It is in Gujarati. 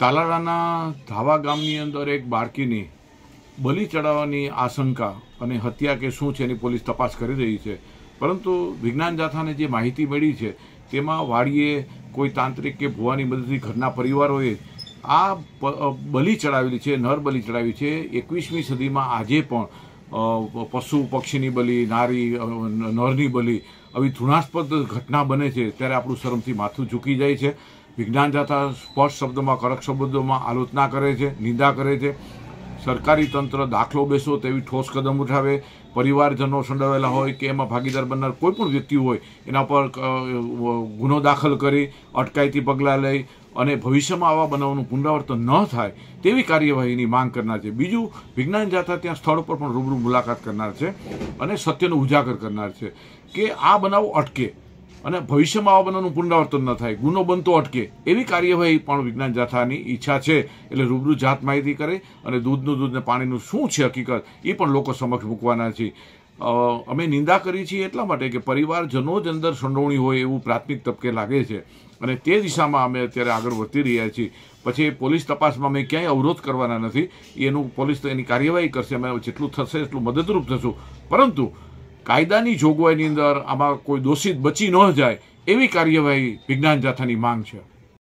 તાલાળાના ધાવા ગામની અંદર એક બાળકીની બલિ ચડાવવાની આશંકા અને હત્યા કે શું છે એની પોલીસ તપાસ કરી રહી છે પરંતુ વિજ્ઞાન જાથાને જે માહિતી મળી છે તેમાં વાડીએ કોઈ તાંત્રિક કે ભુવાની મદદથી ઘરના પરિવારોએ આ બલિ ચડાવેલી છે નર બલિ ચડાવી છે એકવીસમી સદીમાં આજે પણ પશુ પક્ષીની બલિ નારી નરની બલિ આવી ઘૃણાસ્પદ ઘટના બને છે ત્યારે આપણું શરમથી માથું ઝૂકી જાય છે વિજ્ઞાન જાતા સ્પષ્ટ શબ્દોમાં કડક શબ્દોમાં આલોચના કરે છે નિંદા કરે છે સરકારી તંત્ર દાખલો બેસો તેવી ઠોસ કદમ ઉઠાવે પરિવારજનો સંડાવેલા હોય કે એમાં ભાગીદાર બનનાર કોઈ પણ વ્યક્તિ હોય એના પર ગુનો દાખલ કરી અટકાયતી પગલાં લઈ અને ભવિષ્યમાં આવા બનાવનું પુનરાવર્તન ન થાય તેવી કાર્યવાહીની માંગ કરનાર છે બીજું વિજ્ઞાન જાતા ત્યાં સ્થળ ઉપર પણ રૂબરૂ મુલાકાત કરનાર છે અને સત્યનું ઉજાગર કરનાર છે કે આ બનાવ અટકે અને ભવિષ્યમાં આવા બનાવનું પુનરાવર્તન ન થાય ગુનો બનતો અટકે એવી કાર્યવાહી પણ વિજ્ઞાન જાથાની ઈચ્છા છે એટલે રૂબરૂ જાત માહિતી કરે અને દૂધનું દૂધને પાણીનું શું છે હકીકત એ પણ લોકો સમક્ષ મૂકવાના છે અમે નિંદા કરી છીએ એટલા માટે કે પરિવારજનો જ અંદર સંડોવણી હોય એવું પ્રાથમિક તબકે લાગે છે અને તે દિશામાં અમે અત્યારે આગળ વધી રહ્યા છીએ પછી પોલીસ તપાસમાં અમે ક્યાંય અવરોધ કરવાના નથી એનું પોલીસ એની કાર્યવાહી કરશે અમે જેટલું થશે એટલું મદદરૂપ થશું પરંતુ કાયદાની જોગવાઈની અંદર આમાં કોઈ દોષિત બચી ન જાય એવી કાર્યવાહી વિજ્ઞાન જાથાની માંગ છે